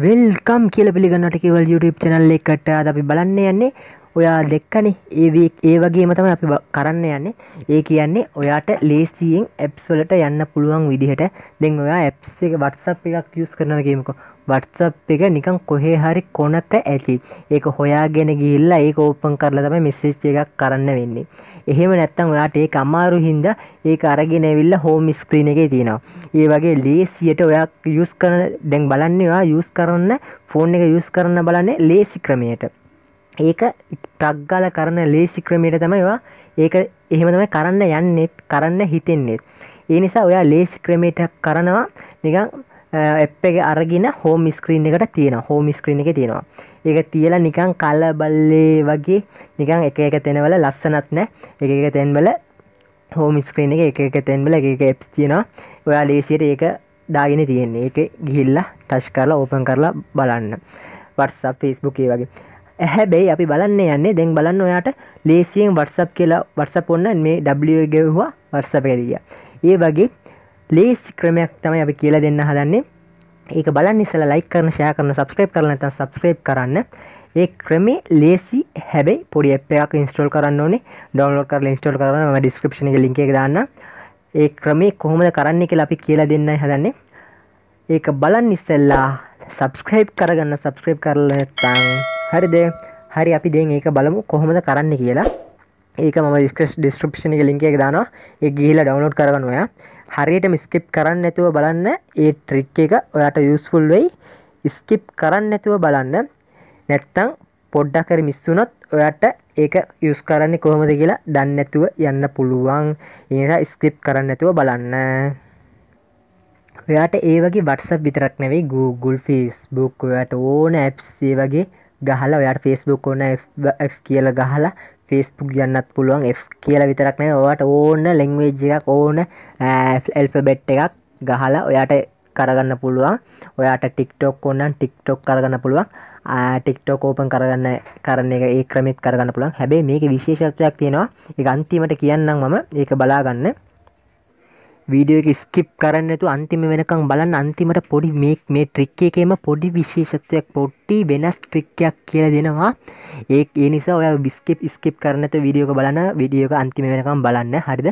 Welcome කියල පිළිගන්නට කිවල් YouTube channel එකට අද අපි බලන්න යන්නේ ඔයා දෙක්කනේ ඒ ඒ වගේම තම අපි කරන්න යන්නේ ඒ කියන්නේ ඔයාට ලේසියෙන් ඇප්ස්වලට යන්න පුළුවන් විදිහට දෙන් ඔයා ඇප්ස එක වටසප් එකක් යස් කරනගේමක වටසප් එක නිකන් කොහේ හරි කොනක ඇති ඒක හොයාගෙන ගිල්ලා ඒ ඕපන් කරලා තම මෙසේච් එකක් කරන්න වෙන්නේ එහෙම නැත්තම් ඔයාට ඒ අමාරු හින්ද ඒ අරගෙනවිල්ල හෝම ස්ක්‍රීන එක තියෙනවා ඒ වගේ ලේසියට ඔයා යස් කරන දැන් බලන්න ඔයා යස් කරන්න ෆෝන් එක යස් කරන්න බලන්නේ ලේසි ක්‍රමයට ඒක ටක්ගල කරන ලේසි ක්‍රමයට තමයිවා ඒක එහෙම තමයි කරන්න යන්නෙත් කරන්න හිතෙන්නේෙත් ඒ නිසා ඔයා ලේසි ක්‍රමේට කරනවා නිකං එප් එක අරගෙන හෝම ස්ක්‍රීන් එකට තියෙන හෝම ස්ක්‍රීන් එක තියෙනවා ඒක තියලා නිකං කල්ල බල්ලේ වගේ නිකං එක එක තැනවල ලස්සනත් නෑ එක එක තැන්වල හෝම ස්ක්‍රීන් එක එක තැන්වල එක එප් තියෙනවා ඔයා ලේසියට ඒක දාගෙන තියෙන්නේ එක ගිහිල්ලා ටශ් කරලා ඕපන් කරලා බලන්න වටසප් ෆිස්බුකේ වගේ හැබැයි අපි බලන්න යන්නේ දැන් බලන්න ඔයාට ලේසියෙන් වටසප් කියලා වටසප ඔන්න මේ ඩ ගෙව්වා වටසප කරිය ඒ වගේ ලේසි ක්‍රමයක් තමයි අපි කියලා දෙන්න හදන්නේ ඒක බලන්න ඉසල ලයි කරන ශය කරන සබස්ක්‍රප් කරන ත සබස්ක්‍රප් කරන්න ඒ ක්‍රමේ ලේසි හැබැයි පොඩි එපයක් ඉස්ටල් කරන්න ඕනේ ඩවන්ලෝඩ කරල ඉස්ටල් කරන ම ඩිස්ක්‍රපෂණ ලික දන්න ඒ ක්‍රමේ කොහොමද කරන්න කියලා අපි කියලා දෙන්න හදන්නේ ඒක බලන්න ඉස්සෙල්ලා සබස්ක්‍රයිබ් කරගන්න සබස්ක්‍රයිබ් කරලනතන් හරිද හරි අපි දෙන් ඒක බලමු කොහොමද කරන්න කියලා ඒක ම ස්කස් ඩිස්ක්‍රපෂණ එක ලින්කේ දානවා ඒ ගිහිලා ඩවනෝඩ් කරගන්න ඔය හරියට මිස්කිප් කරන්න ඇතුව බලන්න ඒ ට්‍රික් එක ඔයාට යුස්ෆුල් වෙයි ස්කිප් කරන්න ඇතුව බලන්න නැත්තං පොඩ්ඩකර මිස්සුනොත් ඔයාට ඒක යුස් කරන්නේ කොහොමද කියලා දන්න ඇතුව යන්න පුළුවන් ඒලා ස්කිප් කරන්න ඇතුව බලන්න ඔයාට ඒවගේ වටසප් විතරක් නැවෙයි Google ෆිස් බුක් ඔයාට ඕන ඇ්සේ වගේ ගහල ඔයාට ෆෙස්බුක් ඕන්න කියල ගහලා ෆෙස්පුක් යන්නත් පුළුවන් F කියල විතරක් නෑ ඔට ඕන්න ලෙංවේජ් එකක් ඕන එල්ෆබෙට් එකක් ගහලා ඔයාට කරගන්න පුළුවන් ඔයාට ටික්ටොක් ඔන්නන් ටික්ටොක් කරගන්න පුළුවන් ටික්ටෝක ඕපන් කරගන්න කරන එක ඒ ක්‍රමෙත් කරගන්න පුළුවන් හැබේ මේක විශේෂත්වයක් තියෙනවා එක අන්තිමට කියන්නම් මම ඒක බලාගන්න වීඩියෝ එක ස්කිප් කරන්නතු අන්තිම වෙනකං බලන්න අන්තිමට පොඩි මේක් මේ ට්‍රික් එකේම පොඩි විශේෂත්වයක් පොට්ටි වෙනස් ට්‍රික්කයක් කියල දෙනවා ඒ ඒ නිසා ඔය බිස්කිප් ස්කිප් කරනත වීඩියෝක බලන වීඩියෝක අන්තිම වෙනකම් බලන්න හරිද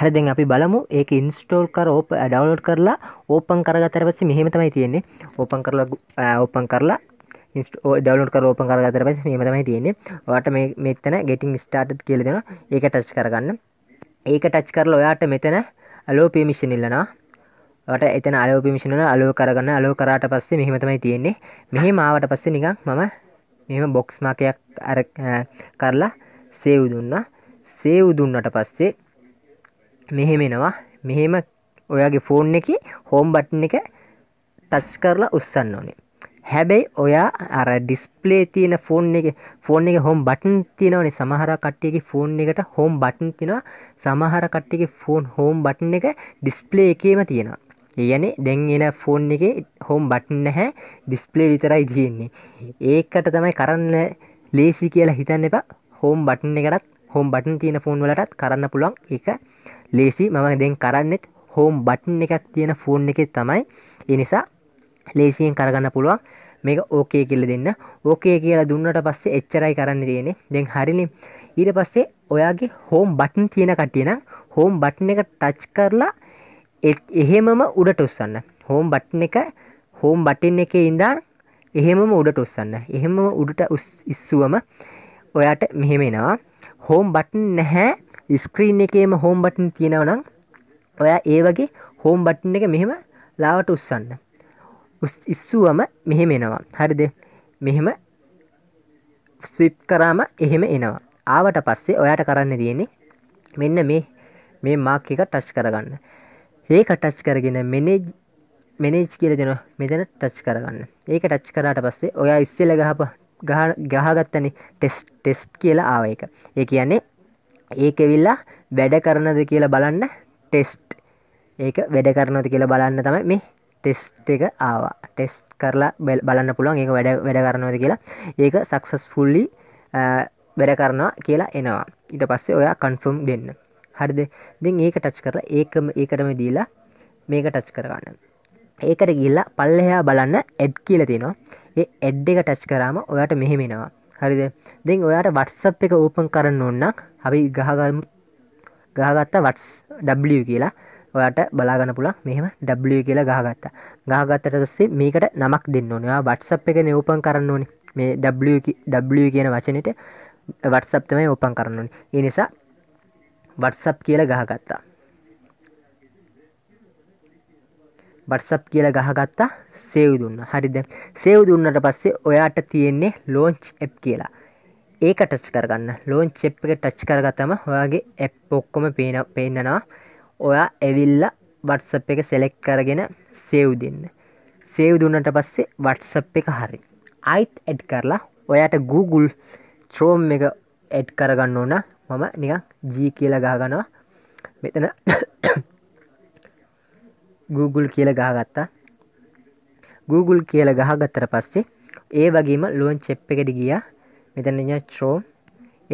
හරදැන් අපි බලමු ඒක ඉන්ස්ටෝල් කර ඕප ඩවලෝඩ් කරලා ඕපන් කරගතර පස්සේ මෙහෙම තමයි තියෙන්නේ ඕපන් කරලා ඕපන් කරලා ඩවලෝඩ් කර ඕපන් කරගතර පස්සේ මේම තමයි තියෙන්නේ. ඔයාලට මේ මෙතන getting started කියලා දෙනවා. ඒක ටච් කරගන්න. ඒක ටච් කරලා ඔයාට මෙතන අලෝ පිමිෂන් ඉල්ලනවා ට එතන අලෝ පිමිෂනල අලෝ කරගන්න අලෝ කරාට පස්සේ මෙහමතමයි තියෙන්නේ මෙහි මාවට පස්සේ නිකක් මම මෙම බොක්ස් මාකයක් අර කරලා සේවුදුන්න සේවුදුන්නට පස්සේ මෙහෙමෙනවා මෙහෙම ඔයාගේ ෆෝන් එක හෝම් බට්න එක ටස් කරලා උස්සන්න ඕනේ හැබැයි ඔයා අර ඩිස්පලේ තියෙන ෆෝන් එක ෆෝන් එක හොම් බටන් තියෙනවනේ සමහර කට්ටියගේ ෆෝන් එකට හෝම් බටන් තිෙනවා සමහර කට්ටියගේ ෆෝන් හෝම් බටන් එක ඩිස්පලේ එකේම තියෙනවා යනේ දැන් එන ෆෝන් එක හෝම් බට් නැහැ ඩිස්පලේ විතරයි තියෙන්නේ ඒකට තමයි කරන්න ලේසි කියලා හිතන්න එපා හෝම් බටන් එකටත් හෝම් බටන් තියෙන ෆෝන් වලටත් කරන්න පුළුවන් එක ලේසි මම දැන් කරන්නෙත් හෝම් බටන් එකක් තියෙන ෆෝන් එකෙත් තමයි එනිසා ලේසියෙන් කරගන්න පුළුවන් මේක ඕකේ කියල දෙන්න ඕකේ කියලා දුන්නට පස්සේ එච්චරයි කරන්න තියෙනෙ දෙන් හරිලි ඊට පස්සේ ඔයාගේ හෝම් බටන් තියෙන කටියන හෝම් බට්න එක ටච් කරලා එහෙමම උඩට උස්සන්න හෝම් බට්න එක හෝම් බටන් එක ඉඳර් එහෙමම උඩට උස්සන්න එහෙම උඩට ඉස්සුවම ඔයාට මෙහෙමෙනවා හෝම් බටන් නැහැ ස්ක්‍රීන් එකේම හෝම් බටන් තියෙනවනම් ඔයා ඒ වගේ හෝම් බටන් එක මෙහෙම ලාවට උස්සන්න ඉස්සුවම මෙහෙම එනවා හරිද මෙහෙම ස්විප් කරාම එහෙම එනවා ආවට පස්සේ ඔයාට කරන්න තියෙන්නේ මෙන්න මේ මේ මාක් එක ටච් කරගන්න ඒක ටච් කරගෙන මෙනේජ් මෙනේජ් කියල දෙන මෙතන ටච් කරගන්න ඒක ටච් කරාට පස්සේ ඔයා ඉස්සෙල ගහප ගහගත්තන ටෙස් ටෙස්ට් කියලා ආව එක ඒ කියන්නේ ඒක විල්ලා වැඩ කරනද කියලා බලන්න ටෙස්ට් ඒක වැඩ කරනොද කියලා බලන්න තමයි මේ ටෙස්ට් එක ආවා ටෙස්ට් කරලා බෙල් බලන්න පුළුවන් ඒක වැඩ වැඩ කරනවද කියලා ඒක සක්සස් ෆුල්ලි වැඩ කරනවා කියලා එනවා ඉට පස්සේ ඔයා කන්ෆම් දෙන්න හරිද දෙ ඒක ටච් කරලා ඒකම ඒකටම දීලා මේක ටච් කරගන්න ඒකට ගිල්ලා පල්ලෙහා බලන්න එඩ් කියල තිනවා ඒ එඩ් එක ටච් කරාම ඔයාට මෙහෙමෙනවා හරිද දෙන් ඔයාට වටසප් එක ඕපන් කරන්න ඕන්නක් අපි ගහගම් ගහගත්තා වටස් ඩ කියලා ඔයාට බලාගන්න පුලා මෙහම ඩ කියලා ගහගත්තා ගහගත්තට පස්සේ මේකට නමක් දෙන්න ඕනවා වටසප් එක නවපන් කරන්න ඕනි මේ ඩ කියන වචනට වටසප්තමයි ඔපන් කරන්න ඕනි ඒ නිසා වටසප් කියලා ගහගත්තා වටසප් කියලා ගහගත්තා සේව් දුන්න හරිද සේව් දුන්නට පස්සේ ඔයාට තියෙන්නේ ලෝංච් එප් කියලා ඒක ටච් කරගන්න ලෝන් චෙප් එක ටච් කරගතම ඔයාගේ එප් ඔක්කොම පේන පෙන්න්නනවා ඔයා ඇවිල්ල වටසප් එක සෙලෙක් කරගෙන සෙව් දෙන්න සේව් දුන්නට පස්සේ වටසප් එක හරි අයිත් ඇඩ් කරලා ඔයාට Google ත්‍රෝම් එක ඇඩ් කරගන්න ඕන මම නිකන් ජී කියලා ගාගනවා මෙතන Google කියල ගහගත්තා Google කියල ගහගත්තර පස්සේ ඒ වගේම ලුවන් චෙප් එකට ගිය මෙතන ත්‍රෝම්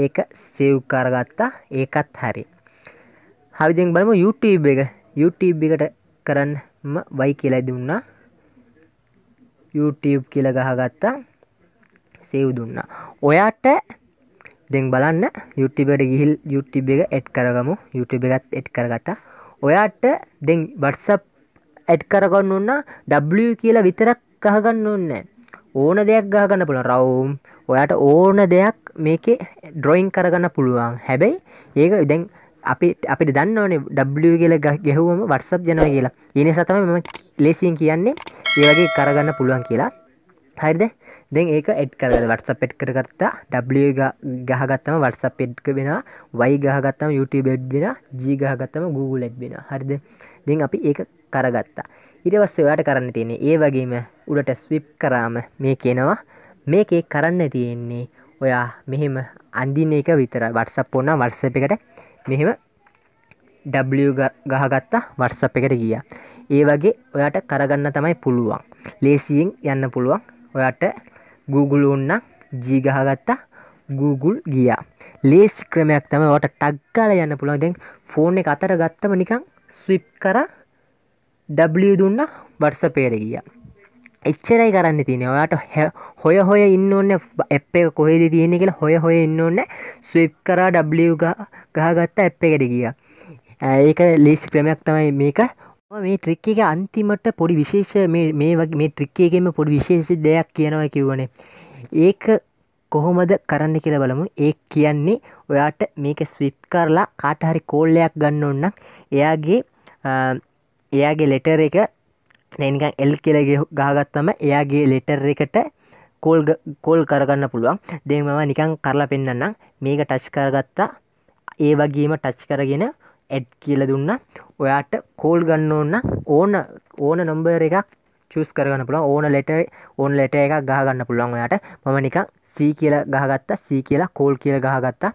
ඒක සෙව් කරගත්තා ඒකත් හරි හරිදෙන් බලම YouTube එක YouTube එකට කරන්නම වයි කියලා දුන්නා YouTube කියල ගහගත්තා සෙව් දුන්නා ඔයාට දෙන් බලන්න YouTubeට ගිහිල් YouTube එක ඇඩ් කරගමු YouTube එකත් ඇඩ් කරගතා ඔයාට දෙන් WhatsApp ඇඩ් කරගන්න ඔන්න W කියලා විතරක් ගහගන්න ඕන්න ඕන දෙයක් ගහගන්න පුළුව රවුම් ඔයාට ඕන දෙයක් මේකේ ඩ්‍රොයින් කරගන්න පුළුවන් හැබැයි ඒක විදැන් අපි අපිට දන්න ඕනේ ඩ්ලු කියල ගැහුවම වටසප් ජනව කියලා ඉනි සතම මෙම ලෙසින් කියන්නේ ඒවගේ කරගන්න පුළුවන් කියලා හරිද දෙන් ඒක එඩ් කර වටසප් එට් කරගත්තා ඩ්ලු ගහගත්තම වටසප් එඩ්ක වෙන වයි ගහගත්තම YouTube එඩ්බෙන ජී ගහගත්තම Google එඩ්බෙන හරිද දෙන් අපි ඒක කරගත්තා ඉරවස්ස ඔයාට කරන්න තියෙන්නේ ඒ වගේම උඩට ස්විප් කරාම මේ කියනවා මේකේ කරන්න තියෙන්නේ ඔයා මෙහෙම අන්දින එක විතර වටසප් ඕන්න වර්සප එකට මෙහෙම ගහගත්තා වටසප් එකට ගිය ඒ වගේ ඔයාට කරගන්න තමයි පුළුවන් ලේසියෙන් යන්න පුළුවන් ඔයාට Google ඔන්න ජීගහගත්තා Google ගියා ලේසි ක්‍රමයක් තම ට ටක්ගල යන්න පුළුවන් දැන් ෆෝන් එක අතර ගත්තම නිකං ස්විප් කර W දුන්න වටස පේර ගියා එච්චරයි කරන්න තියෙන ඔයාට හොය හොය ඉන්න ඔන්න එප් එක කොහෙද තියෙන කියලා හොය හොය ඉන්න ඔන්න ස්විප් කරා ඩ්ග ගහගත්ත එප් එකට ගිය ඒක ලිස් ක්‍රමයක් තමයි මේක මේ ට්‍රික් එක අන්තිමට පොඩි විශේෂ මේ වගේ මේ ට්‍රික්කේගෙම පොඩි විශේෂ දෙයක් කියනවා කිවනේ ඒක කොහොමද කරන්න කියලා බලමු ඒ කියන්නේ ඔයාට මේක ස්විප් කරලා කාටහරි කෝල්ලයක් ගන්න ඔන්නක් එයාගේ එයාගේ ලෙටර එක දැනික එල් කියලගේ ගහගත්තම එයාගේ ලෙටර් එකට කෝල් කෝල් කරගන්න පුළුවන් දෙමම නිකං කරලා පෙන්න්නම් මේක ටච් කරගත්තා ඒ වගේම ටච් කරගෙන ඇඩ් කියල දුන්න ඔයාට කෝල් ගන්න ඕන්න ඕන ඕන නොම්බර් එකක් චස් කරගන්න පුළුව ඕන ලෙට ඕන් ලෙට එකක් ගහගන්න පුළුවන් ඔයාට මම නිකං සී කියලා ගහගත්තා සී කියලා කෝල් කියල ගහගත්තා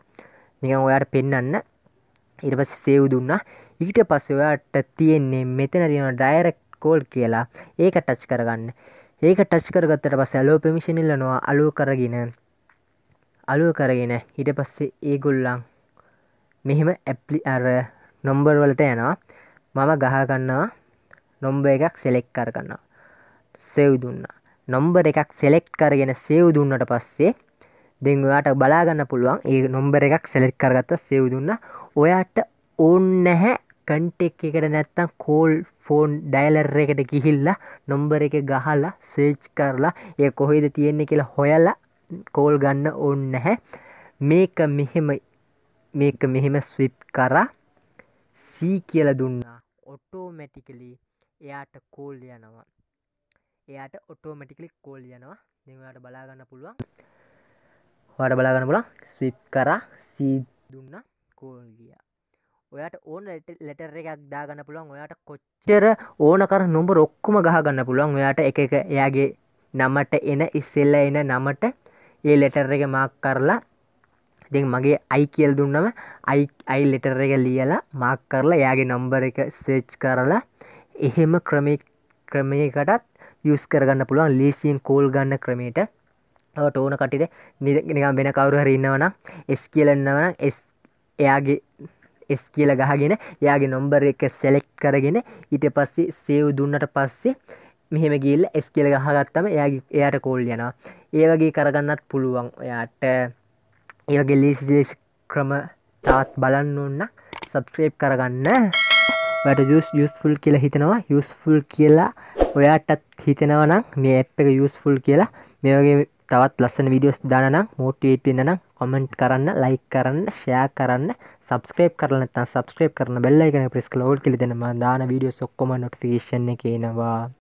නිකං ඔයාට පෙන්න්න ඉරපස සේව් දුන්න ඊට පස්සවයාට තියෙන්නේ මෙතන තියෙන ඩයරෙක් කෝල් කියලා ඒක ටච් කරගන්න ඒක ටච් කරගත්තට පස්ස අලෝ පිමිෂිනිල්ලනවා අලුව කරගෙන අලුව කරගෙන හිට පස්සේ ඒගොල්ලන් මෙහෙම ඇප්ලි අර නොම්බර් වලට යනවා මම ගහගන්නවා නොම්බ එකක් සෙලෙක් කරගන්නවා සෙව් දුන්න නොම්බර් එකක් සෙලෙක්් කරගෙන සෙව් දුන්නට පස්සේ දෙංවාට බලාගන්න පුළුවන් ඒ නොම්බර එකක් සෙලෙක් කරගත්ත සෙව් දුන්න ඔයාට ඕන්න නැහැ කන්ටෙක් එකට නැත්තම් කෝල් ෆෝන් ඩයිලර් එකට ගිහිල්ලා නොම්බර එක ගහලා සේච් කරලා ඒ කොහෙද තියෙන්නේ කියලා හොයලා කෝල් ගන්න ඕන්න නැහැ මේක මෙහෙම මේක මෙහෙම ස්විප් කරා සී කියල දුන්නා ඔටෝමැටිකලි එයාට කෝල් යනවා එයාට ඔටෝමටිකලි කෝල් යනවා දෙවට බලාගන්න පුළුවන් හඩ බලාගන්න පුලා ස්විප් කරා සී දුන්න කෝල් ගියා ඔයාට ඕන ලෙටර එකක් දාගන්න පුළුවන් ඔයාට කොච්චර ඕන කර නොඹ රොක්කුම ගහගන්න පුළුවන් ඔයාට එක එක එයාගේ නමට එන ඉස්සෙල්ල එන නමට ඒ ලෙටර් එක මාක් කරලා දෙ මගේ අයි කියල් දුන්නම අයි ලෙටර් එක ලියලා මාක් කරලා එයාගේ නම්බර එක සේච් කරලා එහෙම ක්‍රමය ක්‍රමයකටත් යස් කරගන්න පුළුවන් ලීසියෙන් කෝල් ගන්න ක්‍රමයට ටෝන කටිට නිගම් වෙන කවරු හරන්නවනම් එස් කියලන්නවනම් එස් එයාගේ එස් කියල ගහගෙන යාගේ නොම්බර් එක සෙලෙක්් කරගෙන ඉට පස්සේ සෙව් දුන්නට පස්සේ මෙහෙම ගිල්ල එස් කියල ගහගත්තම එයාගේ එයට කෝල් යනවා ඒ වගේ කරගන්නත් පුළුවන් ඔයාට ඒවගේ ලේසිලේස් ක්‍රම තාත් බලන්න ඔන්න සබස්ක්‍රේප් කරගන්න වැට ජස් යුස්ෆුල් කියලා හිතනවා යුස්ෆුල් කියලා ඔයාටත් හිතෙනවනම් මේ එ් එක යුස්ෆුල් කියලා මේ වගේ තවත් ලස්සන විඩියෝස් දානනම් මෝට්ටේට් වෙන්න නම් කොමෙන්ට් කරන්න ලයි කරන්න ෂයා කරන්න සබස්ක්‍රප කරන සබස්ක්‍රප කරන බෙල්ලයිගෙන ප්‍රස්කලෝල් කිලි දෙෙනවා දාන වීඩියෝ සොක්කොම නොට ෆිෂන කියනවා